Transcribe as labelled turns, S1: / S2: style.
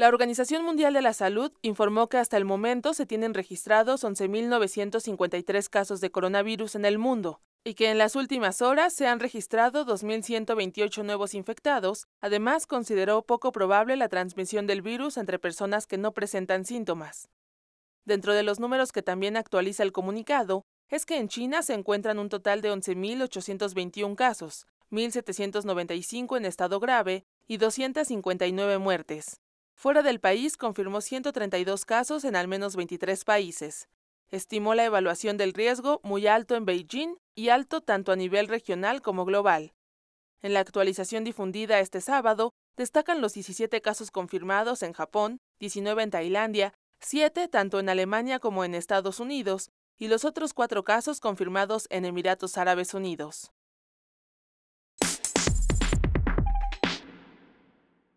S1: La Organización Mundial de la Salud informó que hasta el momento se tienen registrados 11.953 casos de coronavirus en el mundo y que en las últimas horas se han registrado 2.128 nuevos infectados. Además, consideró poco probable la transmisión del virus entre personas que no presentan síntomas. Dentro de los números que también actualiza el comunicado, es que en China se encuentran un total de 11.821 casos, 1.795 en estado grave y 259 muertes. Fuera del país confirmó 132 casos en al menos 23 países. Estimó la evaluación del riesgo muy alto en Beijing y alto tanto a nivel regional como global. En la actualización difundida este sábado, destacan los 17 casos confirmados en Japón, 19 en Tailandia, 7 tanto en Alemania como en Estados Unidos y los otros cuatro casos confirmados en Emiratos Árabes Unidos.